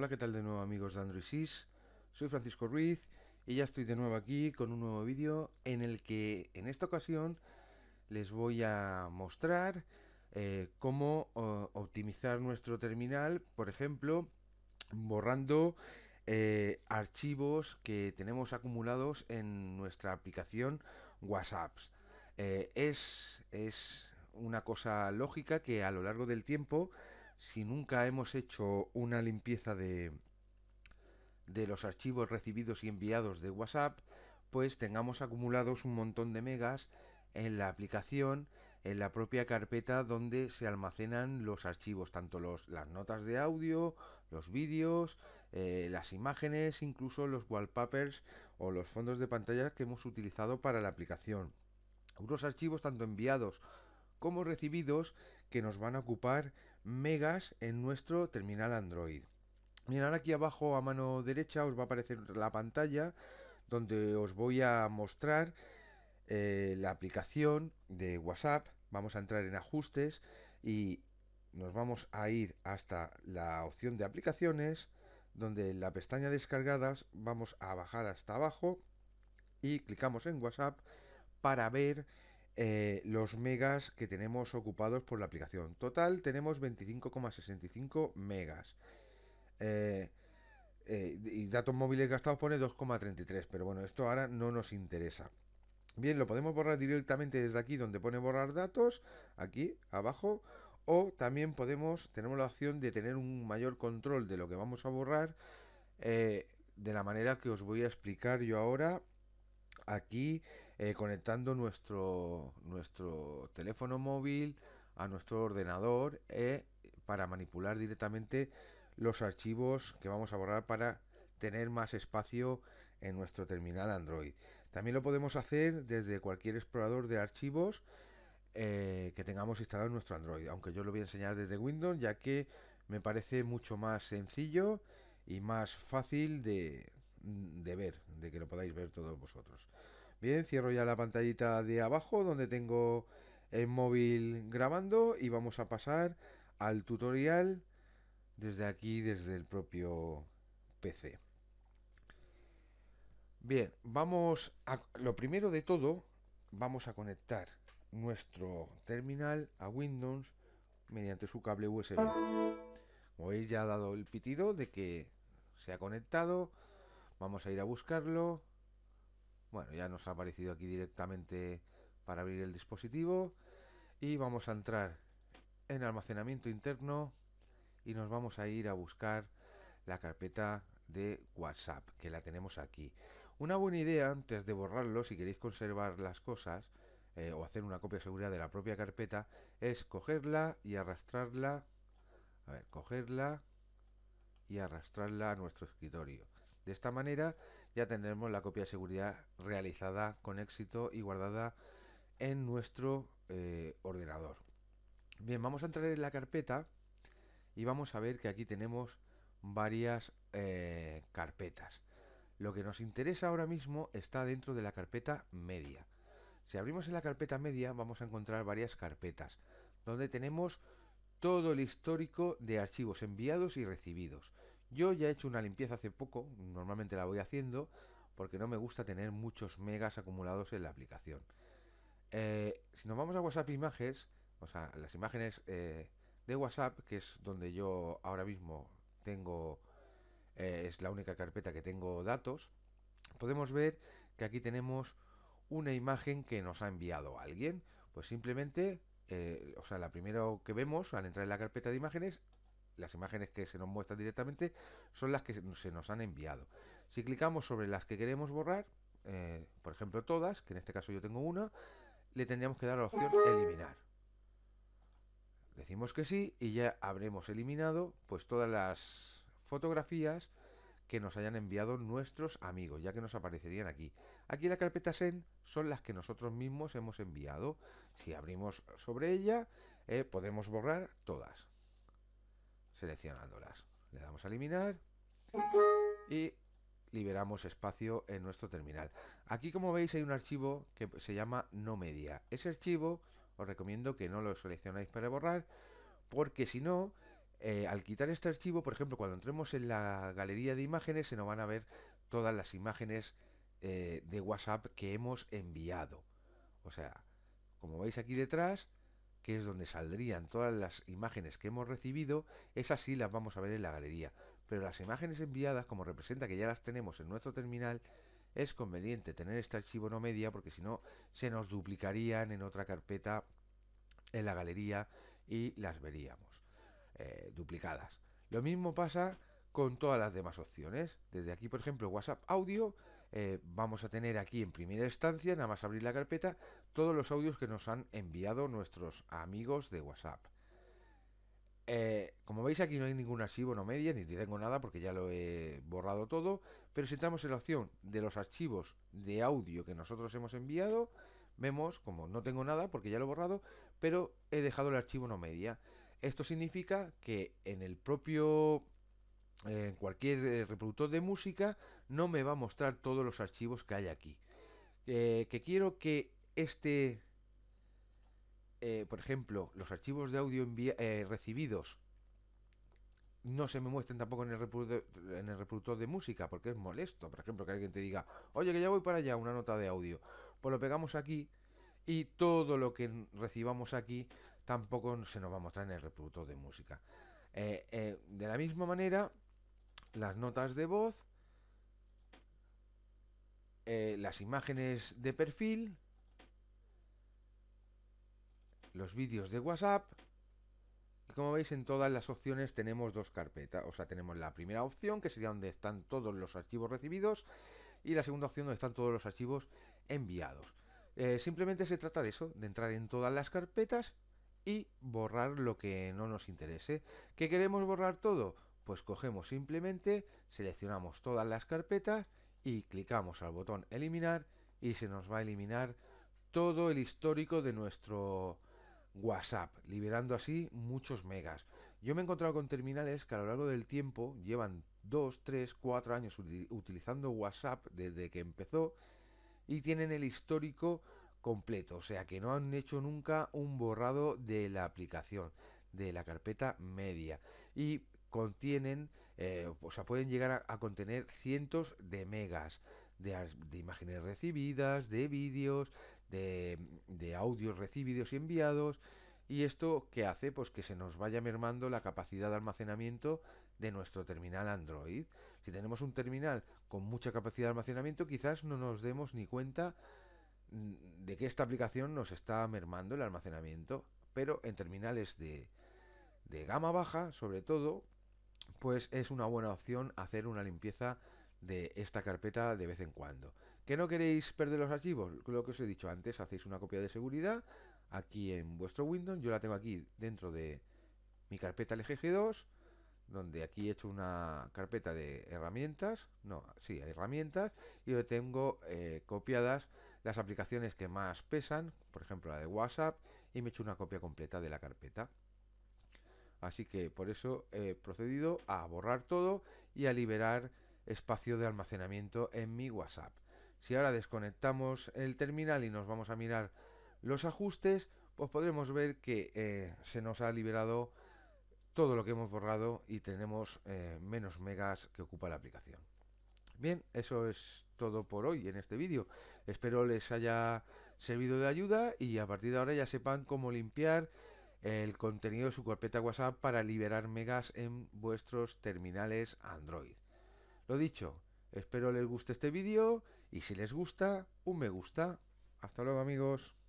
Hola, ¿qué tal de nuevo amigos de Android Soy Francisco Ruiz y ya estoy de nuevo aquí con un nuevo vídeo en el que en esta ocasión les voy a mostrar eh, cómo optimizar nuestro terminal, por ejemplo, borrando eh, archivos que tenemos acumulados en nuestra aplicación WhatsApp. Eh, es, es una cosa lógica que a lo largo del tiempo si nunca hemos hecho una limpieza de, de los archivos recibidos y enviados de WhatsApp, pues tengamos acumulados un montón de megas en la aplicación, en la propia carpeta donde se almacenan los archivos, tanto los, las notas de audio, los vídeos, eh, las imágenes, incluso los wallpapers o los fondos de pantalla que hemos utilizado para la aplicación. Unos archivos tanto enviados como recibidos que nos van a ocupar megas en nuestro terminal Android. Bien, aquí abajo a mano derecha os va a aparecer la pantalla donde os voy a mostrar eh, la aplicación de WhatsApp. Vamos a entrar en ajustes y nos vamos a ir hasta la opción de aplicaciones donde en la pestaña descargadas vamos a bajar hasta abajo y clicamos en WhatsApp para ver eh, los megas que tenemos ocupados por la aplicación. Total tenemos 25,65 megas. Eh, eh, y datos móviles gastados pone 2,33, pero bueno, esto ahora no nos interesa. Bien, lo podemos borrar directamente desde aquí donde pone borrar datos, aquí abajo, o también podemos, tenemos la opción de tener un mayor control de lo que vamos a borrar de la manera que os voy a explicar yo ahora aquí eh, conectando nuestro, nuestro teléfono móvil a nuestro ordenador eh, para manipular directamente los archivos que vamos a borrar para tener más espacio en nuestro terminal Android. También lo podemos hacer desde cualquier explorador de archivos eh, que tengamos instalado en nuestro Android, aunque yo lo voy a enseñar desde Windows ya que me parece mucho más sencillo y más fácil de, Mm, de ver, de que lo podáis ver todos vosotros. Bien, cierro ya la pantallita de abajo donde tengo el móvil grabando y vamos a pasar al tutorial desde aquí, desde el propio PC. Bien, vamos a... Lo primero de todo, vamos a conectar nuestro terminal a Windows mediante su cable USB. Como veis ya ha dado el pitido de que se ha conectado Vamos a ir a buscarlo. Bueno, ya nos ha aparecido aquí directamente para abrir el dispositivo. Y vamos a entrar en almacenamiento interno y nos vamos a ir a buscar la carpeta de WhatsApp, que la tenemos aquí. Una buena idea antes de borrarlo, si queréis conservar las cosas eh, o hacer una copia segura de la propia carpeta, es cogerla y arrastrarla. A ver, cogerla y arrastrarla a nuestro escritorio. De esta manera ya tendremos la copia de seguridad realizada con éxito y guardada en nuestro eh, ordenador. Bien, vamos a entrar en la carpeta y vamos a ver que aquí tenemos varias eh, carpetas. Lo que nos interesa ahora mismo está dentro de la carpeta media. Si abrimos en la carpeta media vamos a encontrar varias carpetas donde tenemos todo el histórico de archivos enviados y recibidos. Yo ya he hecho una limpieza hace poco, normalmente la voy haciendo, porque no me gusta tener muchos megas acumulados en la aplicación. Eh, si nos vamos a WhatsApp Imágenes, o sea, las imágenes eh, de WhatsApp, que es donde yo ahora mismo tengo, eh, es la única carpeta que tengo datos, podemos ver que aquí tenemos una imagen que nos ha enviado alguien. Pues simplemente, o sea, la primero que vemos al entrar en la carpeta de imágenes las imágenes que se nos muestran directamente son las que se nos han enviado. Si clicamos sobre las que queremos borrar, eh, por ejemplo todas, que en este caso yo tengo una, le tendríamos que dar la opción eliminar. Decimos que sí y ya habremos eliminado pues todas las fotografías que nos hayan enviado nuestros amigos, ya que nos aparecerían aquí. Aquí la carpeta Send son las que nosotros mismos hemos enviado. Si abrimos sobre ella, eh, podemos borrar todas seleccionándolas. Le damos a eliminar y liberamos espacio en nuestro terminal. Aquí como veis hay un archivo que se llama no media. Ese archivo os recomiendo que no lo seleccionáis para borrar porque si no, eh, al quitar este archivo, por ejemplo, cuando entremos en la galería de imágenes se nos van a ver todas las imágenes eh, de WhatsApp que hemos enviado. O sea, como veis aquí detrás, que es donde saldrían todas las imágenes que hemos recibido, esas sí las vamos a ver en la galería. Pero las imágenes enviadas, como representa que ya las tenemos en nuestro terminal, es conveniente tener este archivo no media porque si no se nos duplicarían en otra carpeta en la galería y las veríamos eh, duplicadas. Lo mismo pasa con todas las demás opciones. Desde aquí, por ejemplo, WhatsApp Audio eh, vamos a tener aquí en primera instancia, nada más abrir la carpeta, todos los audios que nos han enviado nuestros amigos de WhatsApp. Eh, como veis aquí no hay ningún archivo no media, ni tengo nada porque ya lo he borrado todo, pero si entramos en la opción de los archivos de audio que nosotros hemos enviado, vemos como no tengo nada porque ya lo he borrado, pero he dejado el archivo no media. Esto significa que en el propio en cualquier eh, reproductor de música no me va a mostrar todos los archivos que hay aquí. Eh, que quiero que este, eh, por ejemplo, los archivos de audio recibidos no se me muestren tampoco en el, reproductor, en el reproductor de música, porque es molesto. Por ejemplo, que alguien te diga, oye, que ya voy para allá, una nota de audio. Pues lo pegamos aquí y todo lo que recibamos aquí tampoco se nos va a mostrar en el reproductor de música. de la misma manera, las notas de voz, eh, las imágenes de perfil, los vídeos de WhatsApp. Y como veis en todas las opciones tenemos dos carpetas. O sea, tenemos la primera opción que sería donde están todos los archivos recibidos y la segunda opción donde están todos los archivos enviados. Eh, simplemente se trata de eso, de entrar en todas las carpetas y borrar lo que no nos interese. ¿Qué queremos borrar todo? pues cogemos simplemente, seleccionamos todas las carpetas y clicamos al botón eliminar y se nos va a eliminar todo el histórico de nuestro WhatsApp, liberando así muchos megas. Yo me he encontrado con terminales que a lo largo del tiempo llevan 2, 3, 4 años utilizando WhatsApp desde que empezó y tienen el histórico completo, o sea que no han hecho nunca un borrado de la aplicación, de la carpeta media. Y contienen, eh, o sea, pueden llegar a, contener cientos de megas de, imágenes recibidas, de vídeos, de, de audios recibidos y enviados. ¿Y esto qué hace? Pues que se nos vaya mermando la capacidad de almacenamiento de nuestro terminal Android. Si tenemos un terminal con mucha capacidad de almacenamiento, quizás no nos demos ni cuenta mm, de que esta aplicación nos está mermando el almacenamiento. Pero en terminales de, de gama baja, sobre todo, pues es una buena opción hacer una limpieza de esta carpeta de vez en cuando. ¿Que no queréis perder los archivos? Lo que os he dicho antes, hacéis una copia de seguridad aquí en vuestro Windows. Yo la tengo aquí dentro de mi carpeta LGG2, donde aquí he hecho una carpeta de herramientas, no, sí, herramientas, y yo tengo eh, copiadas las aplicaciones que más pesan, por ejemplo la de WhatsApp, y me he hecho una copia completa de la carpeta. Así que por eso he procedido a borrar todo y a liberar espacio de almacenamiento en mi WhatsApp. Si ahora desconectamos el terminal y nos vamos a mirar los ajustes, pues podremos ver que eh, se nos ha liberado todo lo que hemos borrado y tenemos eh, menos megas que ocupa la aplicación. Bien, eso es todo por hoy en este vídeo. Espero les haya servido de ayuda y a partir de ahora ya sepan cómo limpiar el contenido de su carpeta WhatsApp para liberar megas en vuestros terminales Android. Lo dicho, espero les guste este vídeo y si les gusta, un me gusta. Hasta luego amigos.